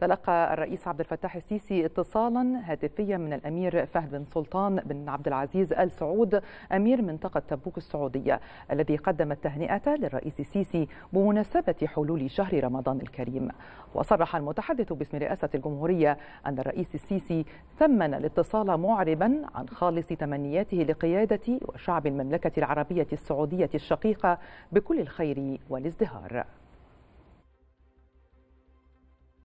تلقى الرئيس عبد الفتاح السيسي اتصالا هاتفيا من الامير فهد بن سلطان بن عبد العزيز ال سعود امير منطقه تبوك السعوديه الذي قدم التهنئه للرئيس السيسي بمناسبه حلول شهر رمضان الكريم وصرح المتحدث باسم رئاسه الجمهوريه ان الرئيس السيسي ثمن الاتصال معربا عن خالص تمنياته لقياده وشعب المملكه العربيه السعوديه الشقيقه بكل الخير والازدهار